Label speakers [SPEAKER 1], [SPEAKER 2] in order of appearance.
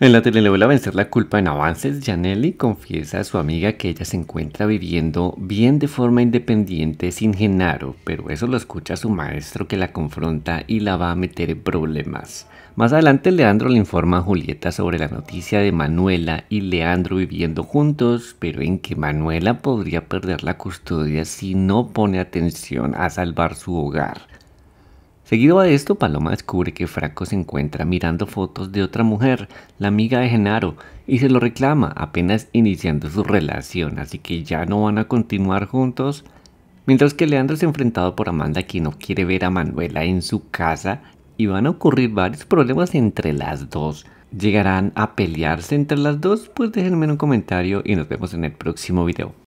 [SPEAKER 1] En la telenovela Vencer la culpa en avances, Janelli confiesa a su amiga que ella se encuentra viviendo bien de forma independiente sin Genaro, pero eso lo escucha su maestro que la confronta y la va a meter en problemas. Más adelante Leandro le informa a Julieta sobre la noticia de Manuela y Leandro viviendo juntos, pero en que Manuela podría perder la custodia si no pone atención a salvar su hogar. Seguido a esto, Paloma descubre que Franco se encuentra mirando fotos de otra mujer, la amiga de Genaro, y se lo reclama apenas iniciando su relación, así que ya no van a continuar juntos. Mientras que Leandro es enfrentado por Amanda que no quiere ver a Manuela en su casa y van a ocurrir varios problemas entre las dos. ¿Llegarán a pelearse entre las dos? Pues déjenme en un comentario y nos vemos en el próximo video.